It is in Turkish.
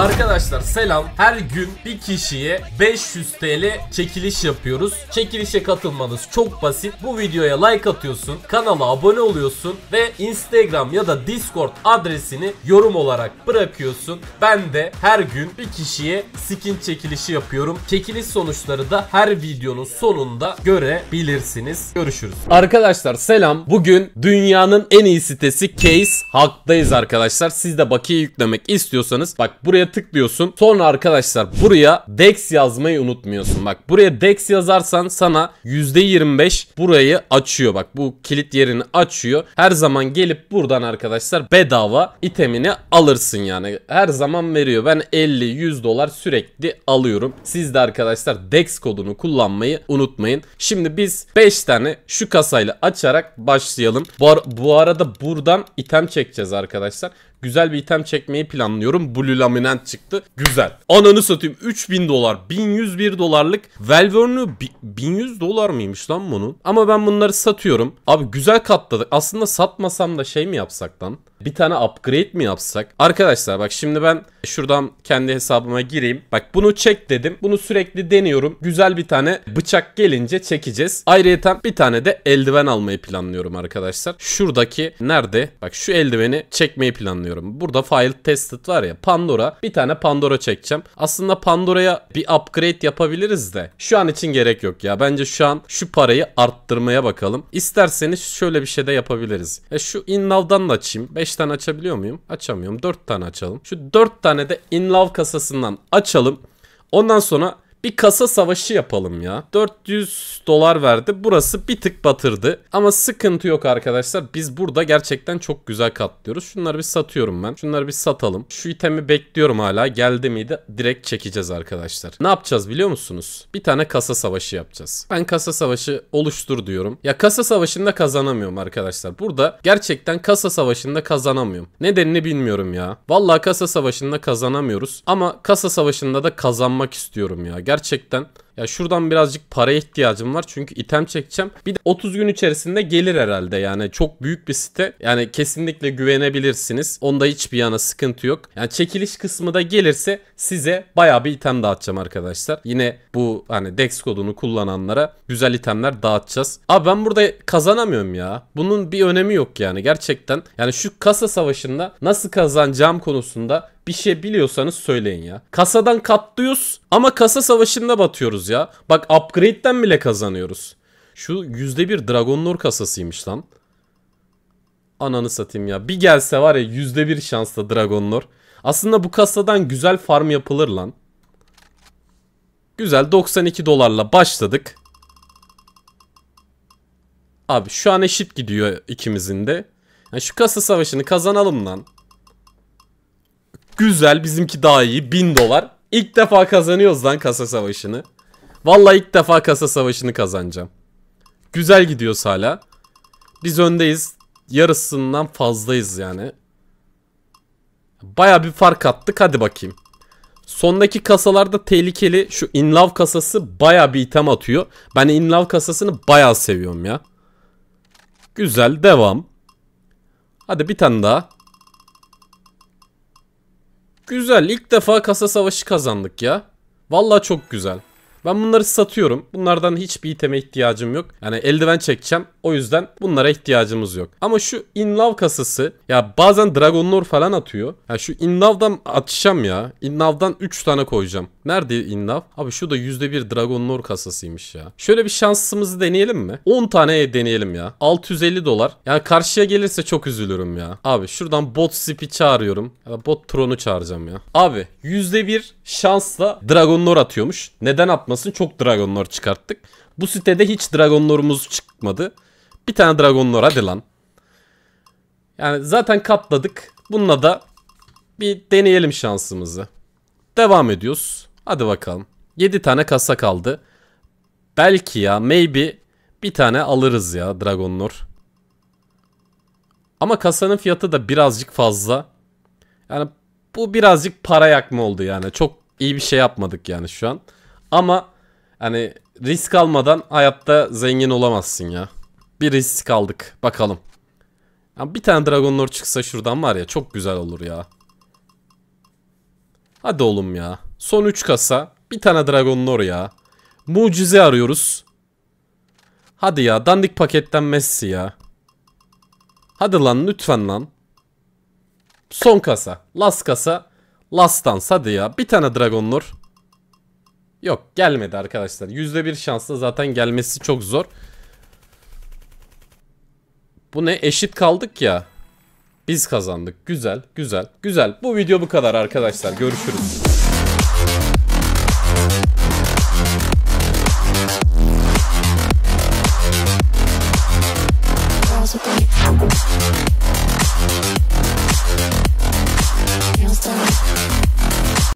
Arkadaşlar selam. Her gün bir kişiye 500 TL çekiliş yapıyoruz. Çekilişe katılmanız çok basit. Bu videoya like atıyorsun, kanala abone oluyorsun ve Instagram ya da Discord adresini yorum olarak bırakıyorsun. Ben de her gün bir kişiye skin çekilişi yapıyorum. Çekiliş sonuçları da her videonun sonunda görebilirsiniz. Görüşürüz. Arkadaşlar selam. Bugün dünyanın en iyi sitesi Case Hak'tayız arkadaşlar. Siz de bakiye yüklemek istiyorsanız bak buraya tıklıyorsun. Sonra arkadaşlar buraya Dex yazmayı unutmuyorsun. Bak buraya Dex yazarsan sana %25 burayı açıyor. Bak bu kilit yerini açıyor. Her zaman gelip buradan arkadaşlar bedava itemini alırsın yani. Her zaman veriyor. Ben 50-100 dolar sürekli alıyorum. Siz de arkadaşlar Dex kodunu kullanmayı unutmayın. Şimdi biz 5 tane şu kasayla açarak başlayalım. Bu, ar bu arada buradan item çekeceğiz arkadaşlar. Güzel bir item çekmeyi planlıyorum. Blue Laminant çıktı. Güzel. Ananı satayım. 3000 dolar. 1101 dolarlık. Velvern'ü 1100 dolar mıymış lan bunun? Ama ben bunları satıyorum. Abi güzel katladık. Aslında satmasam da şey mi yapsak lan? bir tane upgrade mi yapsak? Arkadaşlar bak şimdi ben şuradan kendi hesabıma gireyim. Bak bunu çek dedim. Bunu sürekli deniyorum. Güzel bir tane bıçak gelince çekeceğiz. Ayrıca bir tane de eldiven almayı planlıyorum arkadaşlar. Şuradaki nerede? Bak şu eldiveni çekmeyi planlıyorum. Burada file tested var ya Pandora. Bir tane Pandora çekeceğim. Aslında Pandora'ya bir upgrade yapabiliriz de. Şu an için gerek yok ya. Bence şu an şu parayı arttırmaya bakalım. İsterseniz şöyle bir şey de yapabiliriz. E şu in da açayım. 5 5 tane açabiliyor muyum? Açamıyorum. 4 tane açalım. Şu 4 tane de in love kasasından açalım. Ondan sonra bir kasa savaşı yapalım ya. 400 dolar verdi. Burası bir tık batırdı. Ama sıkıntı yok arkadaşlar. Biz burada gerçekten çok güzel katlıyoruz. Şunları bir satıyorum ben. Şunları bir satalım. Şu itemi bekliyorum hala. Geldi miydi? Direkt çekeceğiz arkadaşlar. Ne yapacağız biliyor musunuz? Bir tane kasa savaşı yapacağız. Ben kasa savaşı oluştur diyorum. Ya kasa savaşında kazanamıyorum arkadaşlar. Burada gerçekten kasa savaşında kazanamıyorum. Nedenini bilmiyorum ya. Vallahi kasa savaşında kazanamıyoruz. Ama kasa savaşında da kazanmak istiyorum ya gerçekten ya şuradan birazcık paraya ihtiyacım var çünkü item çekeceğim. Bir de 30 gün içerisinde gelir herhalde yani çok büyük bir site. Yani kesinlikle güvenebilirsiniz. Onda hiçbir yana sıkıntı yok. Yani çekiliş kısmı da gelirse size baya bir item dağıtacağım arkadaşlar. Yine bu hani dex kodunu kullananlara güzel itemler dağıtacağız. Abi ben burada kazanamıyorum ya. Bunun bir önemi yok yani gerçekten. Yani şu kasa savaşında nasıl kazanacağım konusunda bir şey biliyorsanız söyleyin ya. Kasadan katlıyoruz ama kasa savaşında batıyoruz ya. Bak upgrade'den bile kazanıyoruz. Şu %1 Dragon Lore kasasıymış lan. Ananı satayım ya. Bir gelse var ya %1 şansla Dragon Lore. Aslında bu kasadan güzel farm yapılır lan. Güzel 92 dolarla başladık. Abi şu an eşit gidiyor ikimizin de. Yani şu kasa savaşını kazanalım lan. Güzel bizimki daha iyi 1000 dolar. İlk defa kazanıyoruz lan kasa savaşını. Vallahi ilk defa kasa savaşını kazanacağım. Güzel gidiyoruz hala. Biz öndeyiz. Yarısından fazlayız yani. Baya bir fark attık. Hadi bakayım. Sondaki kasalarda tehlikeli. Şu in love kasası baya bir item atıyor. Ben in love kasasını baya seviyorum ya. Güzel. Devam. Hadi bir tane daha. Güzel. ilk defa kasa savaşı kazandık ya. Valla çok güzel. Ben bunları satıyorum. Bunlardan hiçbir iteme ihtiyacım yok. Yani eldiven çekeceğim. O yüzden bunlara ihtiyacımız yok. Ama şu inlav kasası ya bazen Dragon Lore falan atıyor. Ya şu inlavdan atacağım ya. Inlavdan 3 tane koyacağım. Nerede inlav? Abi şu da %1 Dragon Lore kasasıymış ya. Şöyle bir şansımızı deneyelim mi? 10 tane deneyelim ya. 650 dolar. Yani karşıya gelirse çok üzülürüm ya. Abi şuradan bot sipi çağırıyorum. Ya bot tronu çağıracağım ya. Abi %1 şansla Dragon Lore atıyormuş. Neden atmıyor? çıkartmasın. Çok Dragon Lore çıkarttık. Bu sitede hiç Dragon Lore'umuz çıkmadı. Bir tane Dragon Lore hadi lan. Yani zaten katladık. Bununla da bir deneyelim şansımızı. Devam ediyoruz. Hadi bakalım. 7 tane kasa kaldı. Belki ya maybe bir tane alırız ya Dragon Lore. Ama kasanın fiyatı da birazcık fazla. Yani bu birazcık para yakma oldu yani. Çok iyi bir şey yapmadık yani şu an. Ama hani risk almadan hayatta zengin olamazsın ya. Bir risk aldık. Bakalım. Ya bir tane Dragon Lord çıksa şuradan var ya çok güzel olur ya. Hadi oğlum ya. Son 3 kasa. Bir tane Dragon Lord ya. Mucize arıyoruz. Hadi ya dandik paketten Messi ya. Hadi lan lütfen lan. Son kasa. Last kasa. Last dance hadi ya. Bir tane Dragon Lord. Yok gelmedi arkadaşlar. %1 şansla zaten gelmesi çok zor. Bu ne eşit kaldık ya. Biz kazandık. Güzel, güzel, güzel. Bu video bu kadar arkadaşlar. Görüşürüz.